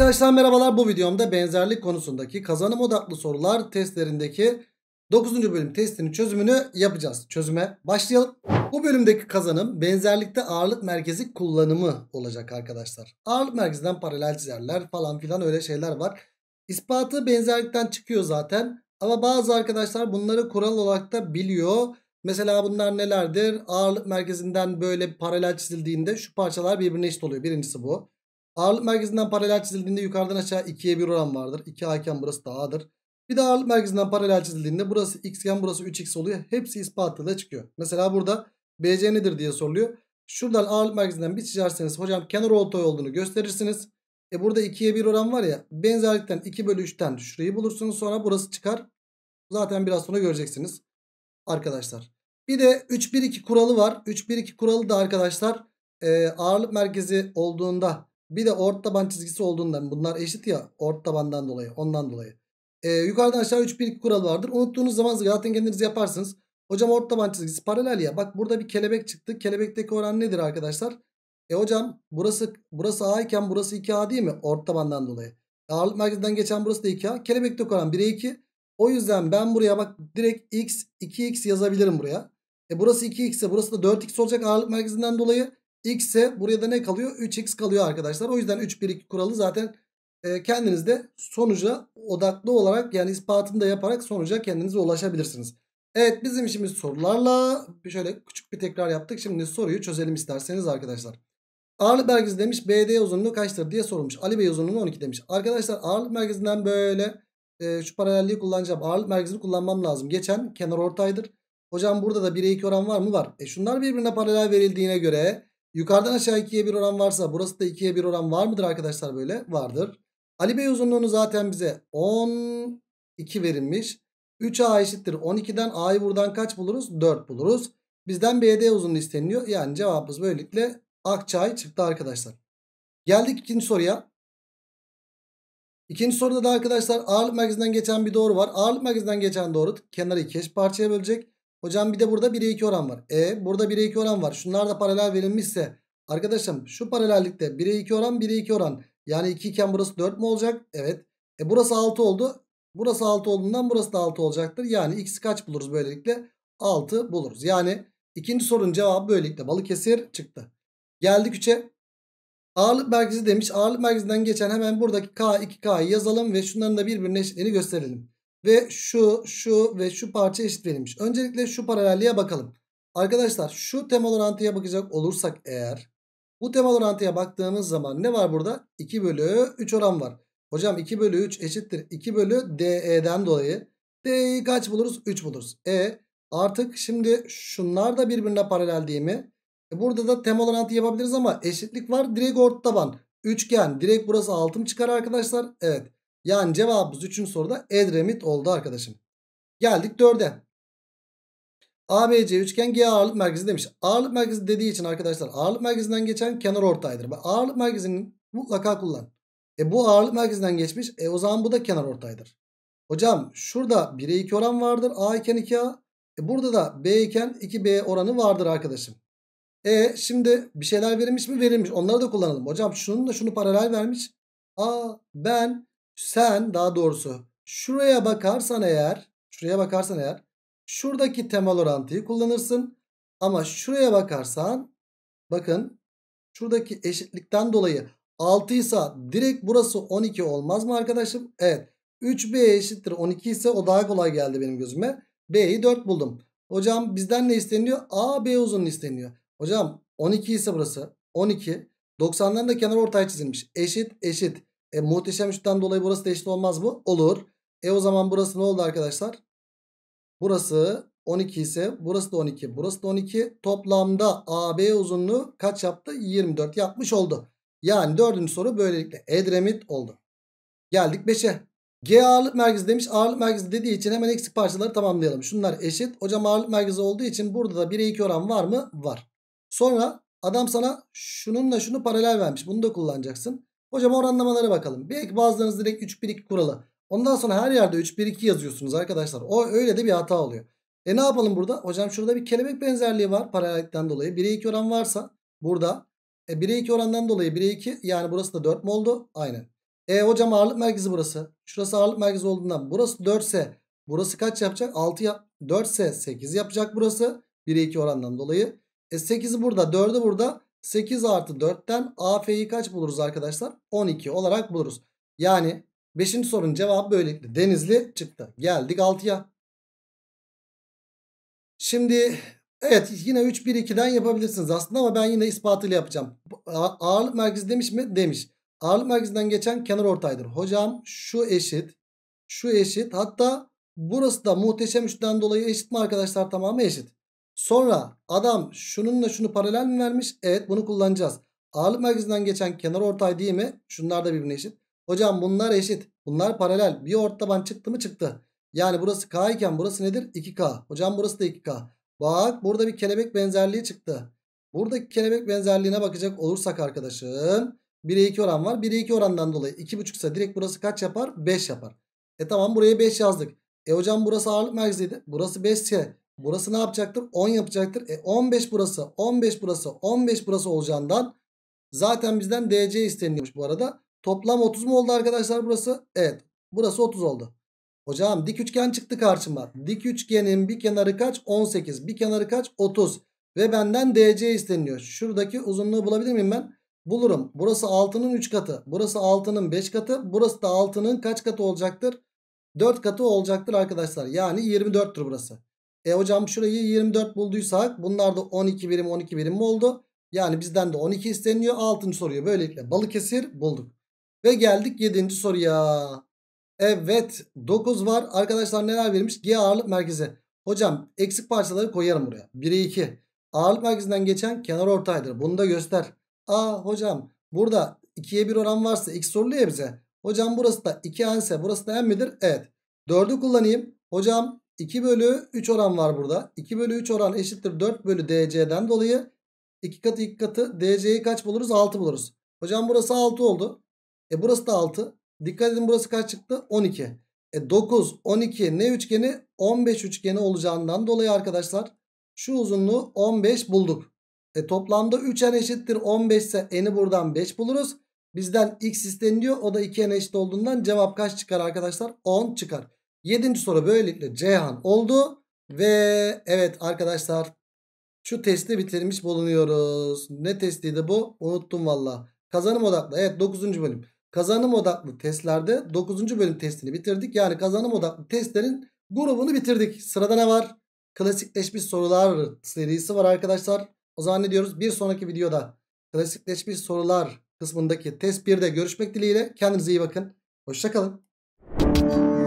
Arkadaşlar merhabalar bu videomda benzerlik konusundaki kazanım odaklı sorular testlerindeki 9. bölüm testinin çözümünü yapacağız. Çözüme başlayalım. Bu bölümdeki kazanım benzerlikte ağırlık merkezi kullanımı olacak arkadaşlar. Ağırlık merkezden paralel çizerler falan filan öyle şeyler var. İspatı benzerlikten çıkıyor zaten. Ama bazı arkadaşlar bunları kural olarak da biliyor. Mesela bunlar nelerdir? Ağırlık merkezinden böyle paralel çizildiğinde şu parçalar birbirine eşit oluyor. Birincisi bu. Ağırlık merkezinden paralel çizildiğinde yukarıdan aşağı 2'ye 1 oran vardır. 2A iken burası da A'dır. Bir de ağırlık merkezinden paralel çizildiğinde burası x iken burası 3x oluyor. Hepsi ispatlı çıkıyor. Mesela burada BC nedir diye soruluyor. Şuradan ağırlık merkezinden bir çizerseniz hocam kenar ortay olduğunu gösterirsiniz. E burada 2'ye 1 oran var ya benzerlikten 2 bölü 3'ten şurayı bulursunuz sonra burası çıkar. Zaten biraz sonra göreceksiniz arkadaşlar. Bir de 3-1-2 kuralı var. 3-1-2 kuralı da arkadaşlar e, ağırlık merkezi olduğunda bir de ort taban çizgisi olduğundan hani bunlar eşit ya ort tabandan dolayı ondan dolayı. Ee, yukarıdan aşağı 3 1 2 kuralı vardır. Unuttuğunuz zaman zaten kendiniz yaparsınız. Hocam ort taban çizgisi paralel ya. Bak burada bir kelebek çıktı. Kelebekteki oran nedir arkadaşlar? E hocam burası burası A iken burası 2A değil mi? Ort tabandan dolayı. Ağırlık merkezinden geçen burası da 2A. Kelebekteki oran 1'e 2. O yüzden ben buraya bak direkt x 2x yazabilirim buraya. E burası 2x ise burası da 4x olacak ağırlık merkezinden dolayı x ise buraya da ne kalıyor? 3x kalıyor arkadaşlar. O yüzden 3 1 2 kuralı zaten e, kendiniz sonuca odaklı olarak yani ispatını da yaparak sonuca kendinize ulaşabilirsiniz. Evet bizim işimiz sorularla şöyle küçük bir tekrar yaptık. Şimdi soruyu çözelim isterseniz arkadaşlar. Ağırlık merkezi demiş BD uzunluğu kaçtır diye sorulmuş. Ali Bey uzunluğu 12 demiş. Arkadaşlar ağırlık merkezinden böyle e, şu paralelliği kullanacağım. Ağırlık merkezini kullanmam lazım. Geçen kenar ortaydır. Hocam burada da 1'e 2 oran var mı? Var. E şunlar birbirine paralel verildiğine göre Yukarıdan aşağı 2'ye 1 oran varsa burası da 2'ye 1 oran var mıdır arkadaşlar böyle? Vardır. Ali Bey uzunluğunu zaten bize 12 verilmiş. 3A eşittir 12'den A'yı buradan kaç buluruz? 4 buluruz. Bizden BD uzunluğu isteniliyor. Yani cevabımız böylelikle Akçay çıktı arkadaşlar. Geldik ikinci soruya. İkinci soruda da arkadaşlar ağırlık merkezinden geçen bir doğru var. Ağırlık merkezinden geçen doğru kenarı iki eş parçaya bölecek. Hocam bir de burada 1'e 2 oran var. E burada 1'e 2 oran var. Şunlar da paralel verilmişse arkadaşım şu paralellikte 1'e 2 oran 1'e 2 oran. Yani 2 iken burası 4 mü olacak? Evet. E burası 6 oldu. Burası 6 olduğundan burası da 6 olacaktır. Yani x kaç buluruz böylelikle? 6 buluruz. Yani ikinci sorunun cevabı böylelikle Balıkesir çıktı. Geldik 3'e. Ağırlık merkezi demiş. Ağırlık merkezinden geçen hemen buradaki K, 2K'yı yazalım ve şunların da birbirine eşitliğini gösterelim ve şu, şu ve şu parça eşit verilmiş. Öncelikle şu paralelliğe bakalım. Arkadaşlar şu temel orantıya bakacak olursak eğer bu temel orantıya baktığımız zaman ne var burada? 2 bölü 3 oran var. Hocam 2 bölü 3 eşittir. 2 bölü DE'den dolayı. D'yi kaç buluruz? 3 buluruz. E artık şimdi şunlar da birbirine paralel değil mi? E, burada da temel orantı yapabiliriz ama eşitlik var. Direkt ort taban. Üçgen. Direkt burası altım çıkar arkadaşlar. Evet. Yani cevabımız 3. soruda Edremit oldu arkadaşım. Geldik 4'e. ABC üçgen G ağırlık merkezi demiş. Ağırlık merkezi dediği için arkadaşlar ağırlık merkezinden geçen kenar ortaydır. Ağırlık merkezini mutlaka kullan. E bu ağırlık merkezinden geçmiş. E o zaman bu da kenar ortaydır. Hocam şurada 1'e 2 oran vardır. A iken 2A. E burada da B iken 2B oranı vardır arkadaşım. E şimdi bir şeyler verilmiş mi? Verilmiş. Onları da kullanalım. Hocam şununla şunu paralel vermiş. A ben sen daha doğrusu şuraya bakarsan eğer şuraya bakarsan eğer şuradaki temel orantıyı kullanırsın. Ama şuraya bakarsan bakın şuradaki eşitlikten dolayı 6 ise direkt burası 12 olmaz mı arkadaşım? Evet. 3B eşittir 12 ise o daha kolay geldi benim gözüme. B'yi 4 buldum. Hocam bizden ne isteniyor? A, B uzun isteniyor. Hocam 12 ise burası. 12. 90'dan da kenar ortay çizilmiş. Eşit eşit. E, muhteşem 3'ten dolayı burası da eşit olmaz mı? Olur. E o zaman burası ne oldu arkadaşlar? Burası 12 ise burası da 12. Burası da 12. Toplamda AB uzunluğu kaç yaptı? 24 yapmış oldu. Yani dördüncü soru böylelikle Edremit oldu. Geldik 5'e. G ağırlık merkezi demiş. Ağırlık merkezi dediği için hemen eksik parçaları tamamlayalım. Şunlar eşit. Hocam ağırlık merkezi olduğu için burada da 1'e 2 oran var mı? Var. Sonra adam sana şununla şunu paralel vermiş. Bunu da kullanacaksın. Hocam oranlamalara bakalım. Belki bazılarınız direkt 3-1-2 kuralı. Ondan sonra her yerde 3-1-2 yazıyorsunuz arkadaşlar. O öyle de bir hata oluyor. E ne yapalım burada? Hocam şurada bir kelebek benzerliği var paralellikten dolayı. 1'e 2 oran varsa burada. E 1'e 2 orandan dolayı 1'e 2 yani burası da 4 mü oldu? Aynen. E hocam ağırlık merkezi burası. Şurası ağırlık merkezi olduğundan burası 4 ise burası kaç yapacak? 6 yap 4 ise 8 yapacak burası. 1'e 2 orandan dolayı. E 8'i burada 4'ü burada. 8 artı 4'ten AF'yi kaç buluruz arkadaşlar? 12 olarak buluruz. Yani 5. sorunun cevabı böylelikle Denizli çıktı. Geldik 6'ya. Şimdi evet yine 3-1-2'den yapabilirsiniz aslında ama ben yine ispatıyla yapacağım. Ağırlık merkezi demiş mi? Demiş. Ağırlık merkezinden geçen kenar ortaydır. Hocam şu eşit. Şu eşit. Hatta burası da muhteşem üçten dolayı eşit mi arkadaşlar? Tamamı eşit. Sonra adam şununla şunu paralel mi vermiş? Evet bunu kullanacağız. Ağırlık merkezinden geçen kenar ortay değil mi? Şunlar da birbirine eşit. Hocam bunlar eşit. Bunlar paralel. Bir ort taban çıktı mı çıktı. Yani burası K iken burası nedir? 2K. Hocam burası da 2K. Bak burada bir kelebek benzerliği çıktı. Buradaki kelebek benzerliğine bakacak olursak arkadaşım. 1'e 2 oran var. 1'e 2 orandan dolayı 2,5 ise direkt burası kaç yapar? 5 yapar. E tamam buraya 5 yazdık. E hocam burası ağırlık merkeziydi. Burası 5 ise Burası ne yapacaktır? 10 yapacaktır. E 15 burası, 15 burası, 15 burası olacağından zaten bizden DC istenilmiş bu arada. Toplam 30 mu oldu arkadaşlar burası? Evet. Burası 30 oldu. Hocam dik üçgen çıktı karşıma. Dik üçgenin bir kenarı kaç? 18. Bir kenarı kaç? 30. Ve benden DC isteniyor. Şuradaki uzunluğu bulabilir miyim ben? Bulurum. Burası 6'nın 3 katı. Burası 6'nın 5 katı. Burası da 6'nın kaç katı olacaktır? 4 katı olacaktır arkadaşlar. Yani 24'tür burası. E hocam şurayı 24 bulduysak bunlar da 12 birim 12 birim mi oldu? Yani bizden de 12 isteniyor. 6. soruyu böylelikle Balıkesir bulduk. Ve geldik 7. soruya. Evet 9 var. Arkadaşlar neler verilmiş? G ağırlık merkezi. Hocam eksik parçaları koyarım buraya. 1'e 2. Ağırlık merkezinden geçen kenar ortaydır. Bunu da göster. Aa hocam burada 2'ye 1 oran varsa x sorulu bize. Hocam burası da 2 ense burası da en midir? Evet. 4'ü kullanayım. Hocam 2 bölü 3 oran var burada. 2 bölü 3 oran eşittir 4 bölü DC'den dolayı 2 katı 2 katı DC'yi kaç buluruz? 6 buluruz. Hocam burası 6 oldu. E burası da 6. Dikkat edin burası kaç çıktı? 12. E 9, 12 ne üçgeni? 15 üçgeni olacağından dolayı arkadaşlar şu uzunluğu 15 bulduk. E toplamda 3n eşittir 15 ise n'i buradan 5 buluruz. Bizden x isteniliyor. O da 2n eşit olduğundan cevap kaç çıkar arkadaşlar? 10 çıkar. Yedinci soru böylelikle Ceyhan oldu. Ve evet arkadaşlar şu testi bitirmiş bulunuyoruz. Ne testiydi bu? Unuttum valla. Kazanım odaklı. Evet 9. bölüm. Kazanım odaklı testlerde 9. bölüm testini bitirdik. Yani kazanım odaklı testlerin grubunu bitirdik. Sırada ne var? Klasikleşmiş sorular serisi var arkadaşlar. O zaman ne diyoruz? Bir sonraki videoda klasikleşmiş sorular kısmındaki test 1'de görüşmek dileğiyle. Kendinize iyi bakın. Hoşçakalın.